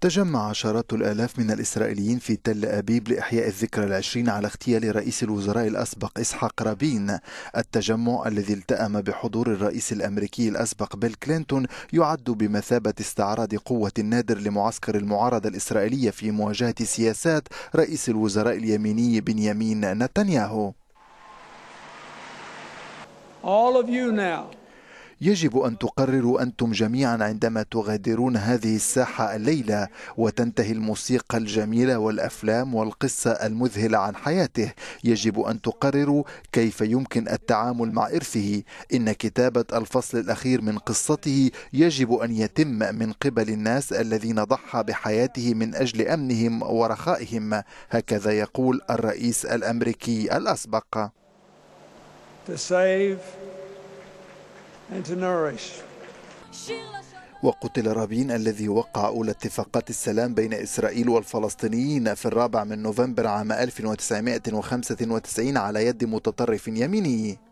تجمع عشرات الآلاف من الإسرائيليين في تل أبيب لإحياء الذكرى العشرين على اغتيال رئيس الوزراء الأسبق إسحاق رابين التجمع الذي التأم بحضور الرئيس الأمريكي الأسبق بيل كلينتون يعد بمثابة استعراض قوة نادر لمعسكر المعارضة الإسرائيلية في مواجهة سياسات رئيس الوزراء اليميني بنيامين نتنياهو All of you now يجب أن تقرروا أنتم جميعا عندما تغادرون هذه الساحة الليلة وتنتهي الموسيقى الجميلة والأفلام والقصة المذهلة عن حياته يجب أن تقرروا كيف يمكن التعامل مع إرثه إن كتابة الفصل الأخير من قصته يجب أن يتم من قبل الناس الذين ضحى بحياته من أجل أمنهم ورخائهم هكذا يقول الرئيس الأمريكي الأسبق To save and to nourish. وقتل رابين الذي وقع أولى اتفاقات السلام بين إسرائيل والفلسطينيين في الرابع من نوفمبر عام 1995 على يد متطرف يميني